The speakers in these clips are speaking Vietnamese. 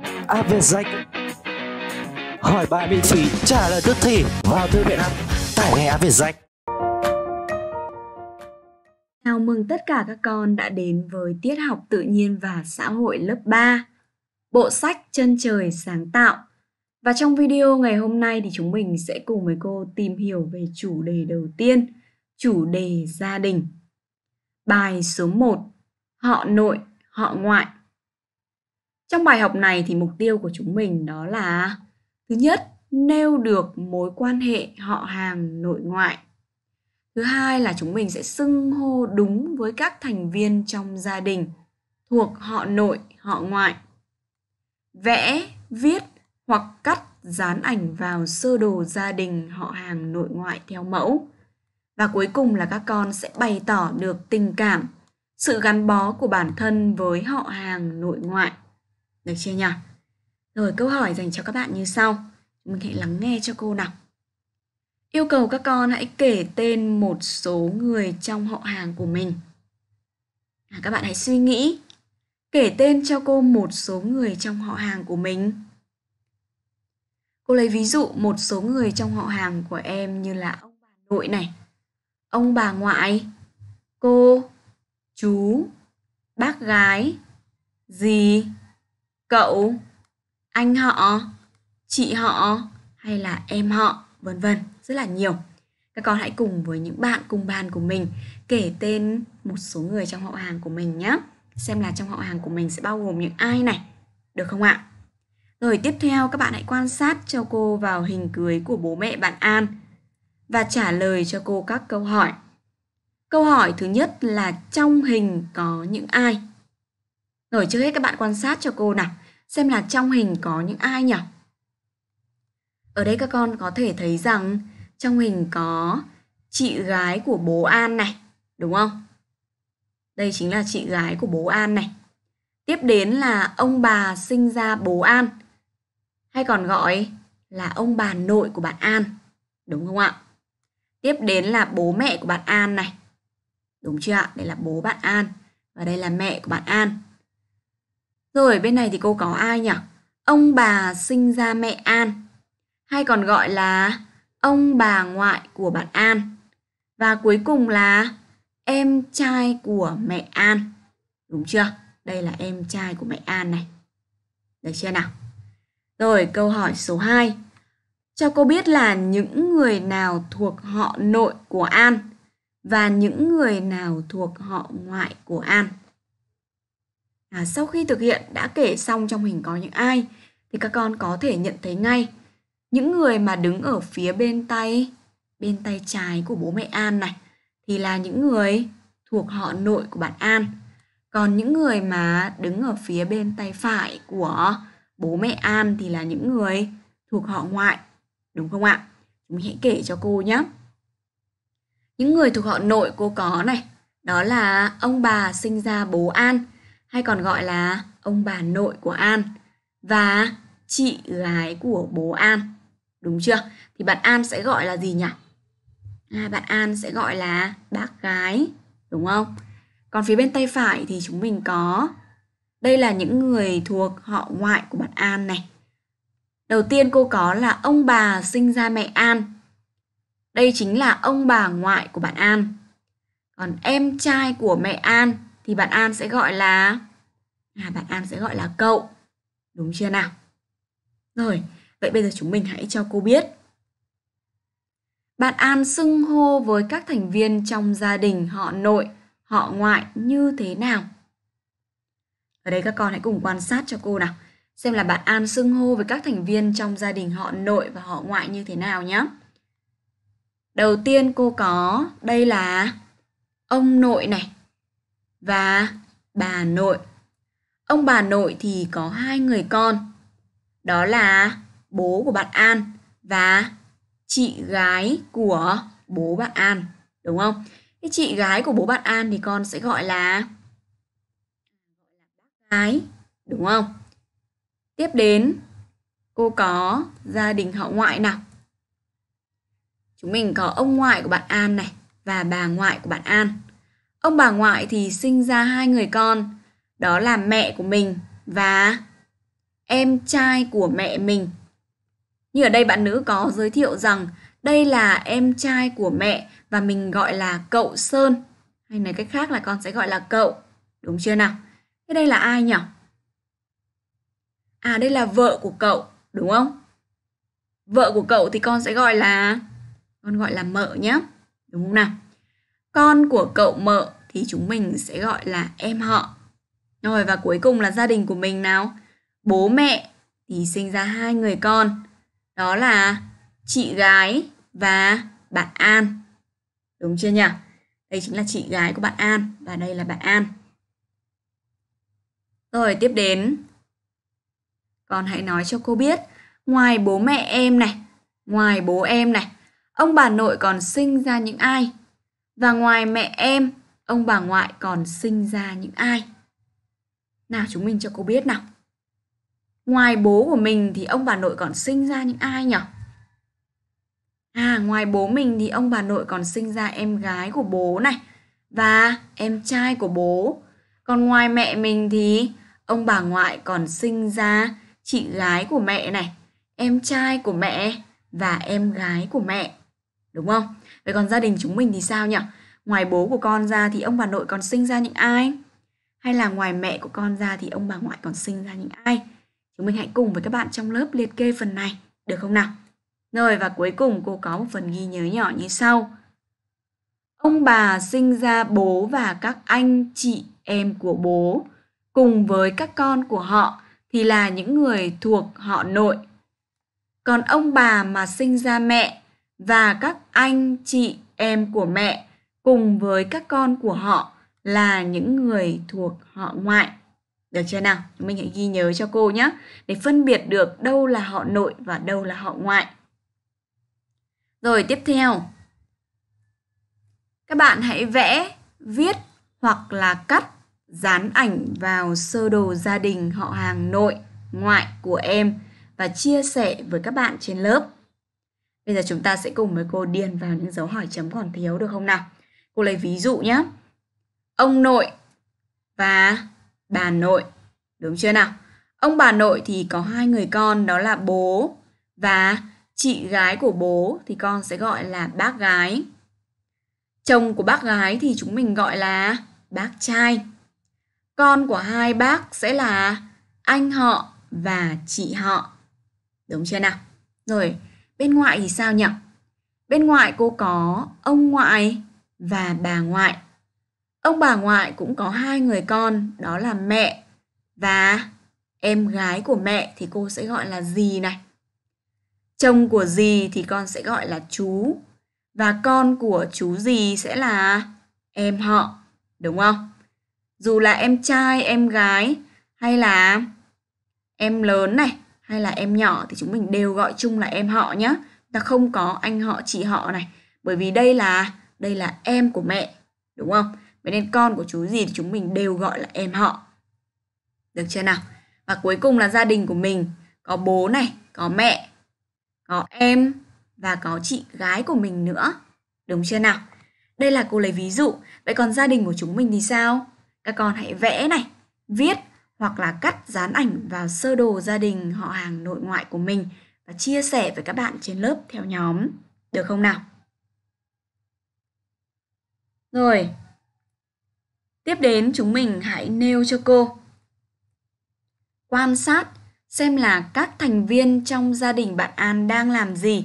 Áp à, về danh hỏi bài miễn phí trả lời tức thì vào thư viện app tải ngay Áp về danh Chào mừng tất cả các con đã đến với tiết học tự nhiên và xã hội lớp 3, bộ sách Chân trời sáng tạo. Và trong video ngày hôm nay thì chúng mình sẽ cùng với cô tìm hiểu về chủ đề đầu tiên, chủ đề gia đình. Bài số 1, họ nội, họ ngoại trong bài học này thì mục tiêu của chúng mình đó là thứ nhất, nêu được mối quan hệ họ hàng nội ngoại. Thứ hai là chúng mình sẽ xưng hô đúng với các thành viên trong gia đình thuộc họ nội, họ ngoại. Vẽ, viết hoặc cắt dán ảnh vào sơ đồ gia đình họ hàng nội ngoại theo mẫu. Và cuối cùng là các con sẽ bày tỏ được tình cảm, sự gắn bó của bản thân với họ hàng nội ngoại. Được chưa nhỉ? Rồi câu hỏi dành cho các bạn như sau. Mình hãy lắng nghe cho cô nào. Yêu cầu các con hãy kể tên một số người trong họ hàng của mình. À, các bạn hãy suy nghĩ. Kể tên cho cô một số người trong họ hàng của mình. Cô lấy ví dụ một số người trong họ hàng của em như là ông bà nội này, ông bà ngoại, cô, chú, bác gái, dì, cậu, anh họ, chị họ hay là em họ, vân vân, rất là nhiều. Các con hãy cùng với những bạn cùng bàn của mình kể tên một số người trong họ hàng của mình nhé. Xem là trong họ hàng của mình sẽ bao gồm những ai này, được không ạ? Rồi tiếp theo các bạn hãy quan sát cho cô vào hình cưới của bố mẹ bạn An và trả lời cho cô các câu hỏi. Câu hỏi thứ nhất là trong hình có những ai? Rồi trước hết các bạn quan sát cho cô nào xem là trong hình có những ai nhỉ? Ở đây các con có thể thấy rằng trong hình có chị gái của bố An này, đúng không? Đây chính là chị gái của bố An này. Tiếp đến là ông bà sinh ra bố An, hay còn gọi là ông bà nội của bạn An, đúng không ạ? Tiếp đến là bố mẹ của bạn An này. Đúng chưa ạ? Đây là bố bạn An và đây là mẹ của bạn An. Rồi bên này thì cô có ai nhỉ? Ông bà sinh ra mẹ An, hay còn gọi là ông bà ngoại của bạn An. Và cuối cùng là em trai của mẹ An. Đúng chưa? Đây là em trai của mẹ An này. Được chưa nào? Rồi câu hỏi số 2. Cho cô biết là những người nào thuộc họ nội của An và những người nào thuộc họ ngoại của An là sau khi thực hiện đã kể xong trong hình có những ai thì các con có thể nhận thấy ngay những người mà đứng ở phía bên tay bên tay trái của bố mẹ An này thì là những người thuộc họ nội của bạn An. Còn những người mà đứng ở phía bên tay phải của bố mẹ An thì là những người thuộc họ ngoại. Đúng không ạ? chúng Mình hãy kể cho cô nhé. Những người thuộc họ nội cô có này, đó là ông bà sinh ra bố An hay còn gọi là ông bà nội của An và chị gái của bố An. Đúng chưa? Thì bạn An sẽ gọi là gì nhỉ? À, bạn An sẽ gọi là bác gái, đúng không? Còn phía bên tay phải thì chúng mình có đây là những người thuộc họ ngoại của bạn An này. Đầu tiên cô có là ông bà sinh ra mẹ An. Đây chính là ông bà ngoại của bạn An. Còn em trai của mẹ An thì bạn An sẽ gọi là à, bạn An sẽ gọi là cậu. Đúng chưa nào? Rồi, vậy bây giờ chúng mình hãy cho cô biết. Bạn An xưng hô với các thành viên trong gia đình họ nội, họ ngoại như thế nào? Ở đây các con hãy cùng quan sát cho cô nào. Xem là bạn An xưng hô với các thành viên trong gia đình họ nội và họ ngoại như thế nào nhé. Đầu tiên cô có đây là ông nội này, và bà nội. Ông bà nội thì có hai người con. Đó là bố của bạn An và chị gái của bố bạn An, đúng không? Cái chị gái của bố bạn An thì con sẽ gọi là bác gái, đúng không? Tiếp đến, cô có gia đình họ ngoại nào? Chúng mình có ông ngoại của bạn An này và bà ngoại của bạn An. Ông bà ngoại thì sinh ra hai người con, đó là mẹ của mình và em trai của mẹ mình. Như ở đây bạn nữ có giới thiệu rằng đây là em trai của mẹ và mình gọi là cậu Sơn. Hay nói cách khác là con sẽ gọi là cậu. Đúng chưa nào? Thế đây là ai nhỉ? À đây là vợ của cậu, đúng không? Vợ của cậu thì con sẽ gọi là con gọi là mợ nhé. Đúng không nào? con của cậu mợ thì chúng mình sẽ gọi là em họ. Rồi và cuối cùng là gia đình của mình nào? Bố mẹ thì sinh ra hai người con. Đó là chị gái và bạn An. Đúng chưa nhỉ? Đây chính là chị gái của bạn An và đây là bạn An. Rồi tiếp đến. Con hãy nói cho cô biết, ngoài bố mẹ em này, ngoài bố em này, ông bà nội còn sinh ra những ai? Và ngoài mẹ em, ông bà ngoại còn sinh ra những ai? Nào chúng mình cho cô biết nào. Ngoài bố của mình thì ông bà nội còn sinh ra những ai nhỉ? À, ngoài bố mình thì ông bà nội còn sinh ra em gái của bố này và em trai của bố. Còn ngoài mẹ mình thì ông bà ngoại còn sinh ra chị gái của mẹ này, em trai của mẹ và em gái của mẹ đúng không? Vậy còn gia đình chúng mình thì sao nhỉ? Ngoài bố của con ra thì ông bà nội còn sinh ra những ai? Hay là ngoài mẹ của con ra thì ông bà ngoại còn sinh ra những ai? Chúng mình hãy cùng với các bạn trong lớp liệt kê phần này, được không nào? Rồi và cuối cùng cô có một phần ghi nhớ nhỏ như sau. Ông bà sinh ra bố và các anh chị em của bố cùng với các con của họ thì là những người thuộc họ nội. Còn ông bà mà sinh ra mẹ và các anh chị em của mẹ cùng với các con của họ là những người thuộc họ ngoại. Được chưa nào? Mình hãy ghi nhớ cho cô nhé để phân biệt được đâu là họ nội và đâu là họ ngoại. Rồi tiếp theo. Các bạn hãy vẽ, viết hoặc là cắt, dán ảnh vào sơ đồ gia đình họ hàng nội, ngoại của em và chia sẻ với các bạn trên lớp. Bây giờ chúng ta sẽ cùng với cô điền vào những dấu hỏi chấm còn thiếu được không nào? Cô lấy ví dụ nhé. Ông nội và bà nội. Đúng chưa nào? Ông bà nội thì có hai người con đó là bố và chị gái của bố thì con sẽ gọi là bác gái. Chồng của bác gái thì chúng mình gọi là bác trai. Con của hai bác sẽ là anh họ và chị họ. Đúng chưa nào? Rồi, Bên ngoại thì sao nhỉ? Bên ngoại cô có ông ngoại và bà ngoại. Ông bà ngoại cũng có hai người con, đó là mẹ và em gái của mẹ thì cô sẽ gọi là dì này. Chồng của dì thì con sẽ gọi là chú và con của chú dì sẽ là em họ, đúng không? Dù là em trai, em gái hay là em lớn này hay là em nhỏ thì chúng mình đều gọi chung là em họ nhé. Ta không có anh họ, chị họ này. Bởi vì đây là đây là em của mẹ, đúng không? Vậy nên con của chú gì thì chúng mình đều gọi là em họ. Được chưa nào? Và cuối cùng là gia đình của mình có bố này, có mẹ, có em và có chị gái của mình nữa. Đúng chưa nào? Đây là cô lấy ví dụ. Vậy còn gia đình của chúng mình thì sao? Các con hãy vẽ này, viết hoặc là cắt dán ảnh vào sơ đồ gia đình họ hàng nội ngoại của mình và chia sẻ với các bạn trên lớp theo nhóm, được không nào? Rồi, tiếp đến chúng mình hãy nêu cho cô. Quan sát xem là các thành viên trong gia đình bạn An đang làm gì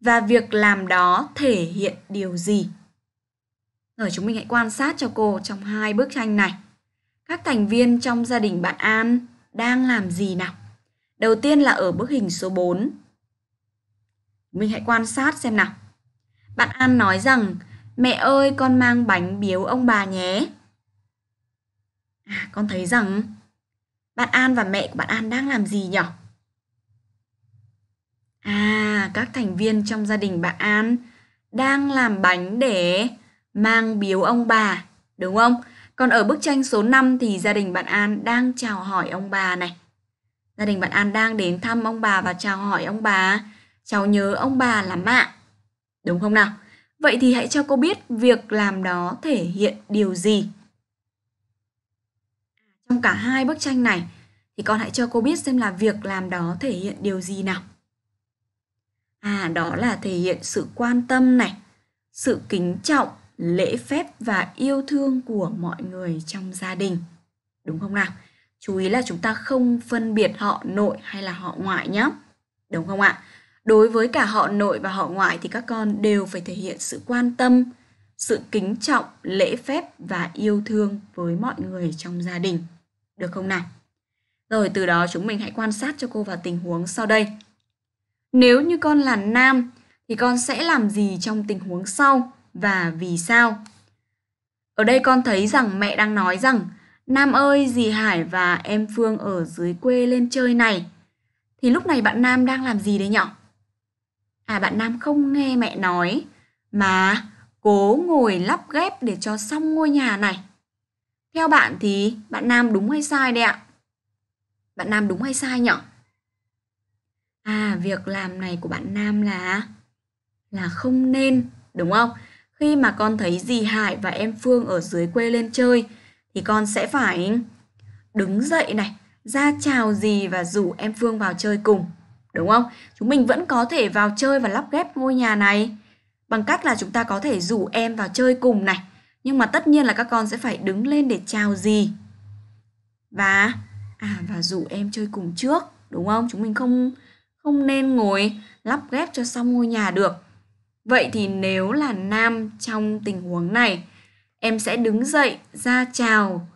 và việc làm đó thể hiện điều gì. Rồi chúng mình hãy quan sát cho cô trong hai bức tranh này. Các thành viên trong gia đình bạn An đang làm gì nào? Đầu tiên là ở bức hình số 4. Mình hãy quan sát xem nào. Bạn An nói rằng, mẹ ơi con mang bánh biếu ông bà nhé. À, con thấy rằng bạn An và mẹ của bạn An đang làm gì nhỉ? À, các thành viên trong gia đình bạn An đang làm bánh để mang biếu ông bà, đúng không? Còn ở bức tranh số 5 thì gia đình bạn An đang chào hỏi ông bà này. Gia đình bạn An đang đến thăm ông bà và chào hỏi ông bà. Cháu nhớ ông bà lắm ạ. Đúng không nào? Vậy thì hãy cho cô biết việc làm đó thể hiện điều gì. Trong cả hai bức tranh này thì con hãy cho cô biết xem là việc làm đó thể hiện điều gì nào. À đó là thể hiện sự quan tâm này, sự kính trọng lễ phép và yêu thương của mọi người trong gia đình. Đúng không nào? Chú ý là chúng ta không phân biệt họ nội hay là họ ngoại nhé. Đúng không ạ? Đối với cả họ nội và họ ngoại thì các con đều phải thể hiện sự quan tâm, sự kính trọng, lễ phép và yêu thương với mọi người trong gia đình. Được không nào? Rồi từ đó chúng mình hãy quan sát cho cô vào tình huống sau đây. Nếu như con là nam thì con sẽ làm gì trong tình huống sau? và vì sao. Ở đây con thấy rằng mẹ đang nói rằng Nam ơi, dì Hải và em Phương ở dưới quê lên chơi này. Thì lúc này bạn Nam đang làm gì đấy nhở? À bạn Nam không nghe mẹ nói mà cố ngồi lắp ghép để cho xong ngôi nhà này. Theo bạn thì bạn Nam đúng hay sai đấy ạ? Bạn Nam đúng hay sai nhở? À việc làm này của bạn Nam là là không nên đúng không? Khi mà con thấy dì Hải và em Phương ở dưới quê lên chơi thì con sẽ phải đứng dậy này, ra chào dì và rủ em Phương vào chơi cùng. Đúng không? Chúng mình vẫn có thể vào chơi và lắp ghép ngôi nhà này bằng cách là chúng ta có thể rủ em vào chơi cùng này. Nhưng mà tất nhiên là các con sẽ phải đứng lên để chào dì. Và à và rủ em chơi cùng trước, đúng không? Chúng mình không không nên ngồi lắp ghép cho xong ngôi nhà được Vậy thì nếu là nam trong tình huống này, em sẽ đứng dậy ra chào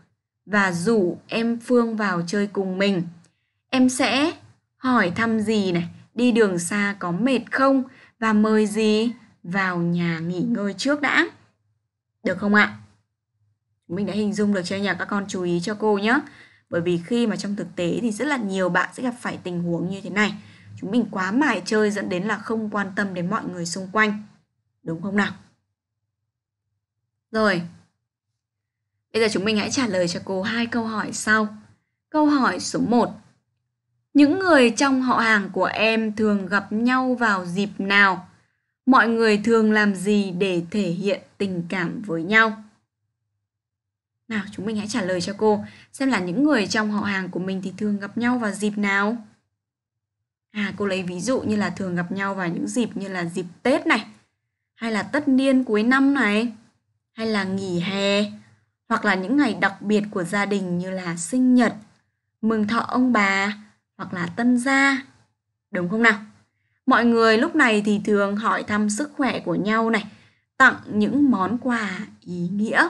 và rủ em Phương vào chơi cùng mình. Em sẽ hỏi thăm gì này, đi đường xa có mệt không và mời gì vào nhà nghỉ ngơi trước đã. Được không ạ? Mình đã hình dung được cho nhà các con chú ý cho cô nhé. Bởi vì khi mà trong thực tế thì rất là nhiều bạn sẽ gặp phải tình huống như thế này. Chúng mình quá mải chơi dẫn đến là không quan tâm đến mọi người xung quanh. Đúng không nào? Rồi. Bây giờ chúng mình hãy trả lời cho cô hai câu hỏi sau. Câu hỏi số 1. Những người trong họ hàng của em thường gặp nhau vào dịp nào? Mọi người thường làm gì để thể hiện tình cảm với nhau? Nào, chúng mình hãy trả lời cho cô xem là những người trong họ hàng của mình thì thường gặp nhau vào dịp nào? À, cô lấy ví dụ như là thường gặp nhau vào những dịp như là dịp Tết này, hay là tất niên cuối năm này, hay là nghỉ hè, hoặc là những ngày đặc biệt của gia đình như là sinh nhật, mừng thọ ông bà, hoặc là tân gia. Đúng không nào? Mọi người lúc này thì thường hỏi thăm sức khỏe của nhau này, tặng những món quà ý nghĩa.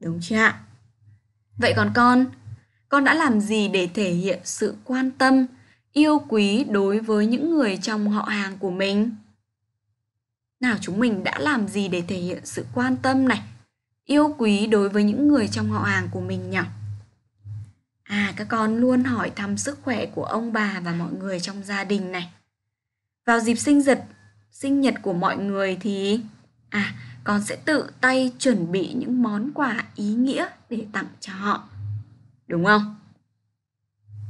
Đúng chưa ạ? Vậy còn con, con đã làm gì để thể hiện sự quan tâm yêu quý đối với những người trong họ hàng của mình nào chúng mình đã làm gì để thể hiện sự quan tâm này yêu quý đối với những người trong họ hàng của mình nhỉ à các con luôn hỏi thăm sức khỏe của ông bà và mọi người trong gia đình này vào dịp sinh nhật sinh nhật của mọi người thì à con sẽ tự tay chuẩn bị những món quà ý nghĩa để tặng cho họ đúng không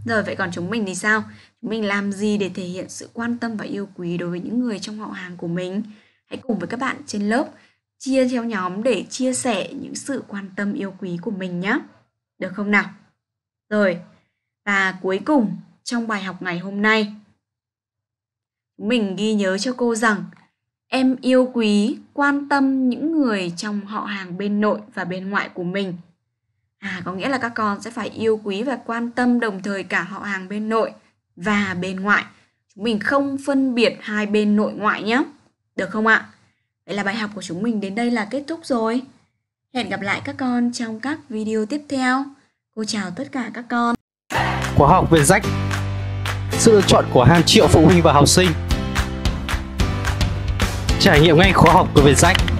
rồi vậy còn chúng mình thì sao? Chúng mình làm gì để thể hiện sự quan tâm và yêu quý đối với những người trong họ hàng của mình? Hãy cùng với các bạn trên lớp chia theo nhóm để chia sẻ những sự quan tâm yêu quý của mình nhé. Được không nào? Rồi, và cuối cùng trong bài học ngày hôm nay, chúng mình ghi nhớ cho cô rằng em yêu quý, quan tâm những người trong họ hàng bên nội và bên ngoại của mình À, có nghĩa là các con sẽ phải yêu quý và quan tâm đồng thời cả họ hàng bên nội và bên ngoại. Chúng mình không phân biệt hai bên nội ngoại nhé. Được không ạ? Vậy là bài học của chúng mình đến đây là kết thúc rồi. Hẹn gặp lại các con trong các video tiếp theo. Cô chào tất cả các con. Khóa học về rách Sự lựa chọn của hàng triệu phụ huynh và học sinh Trải nghiệm ngay khóa học của Việt Rách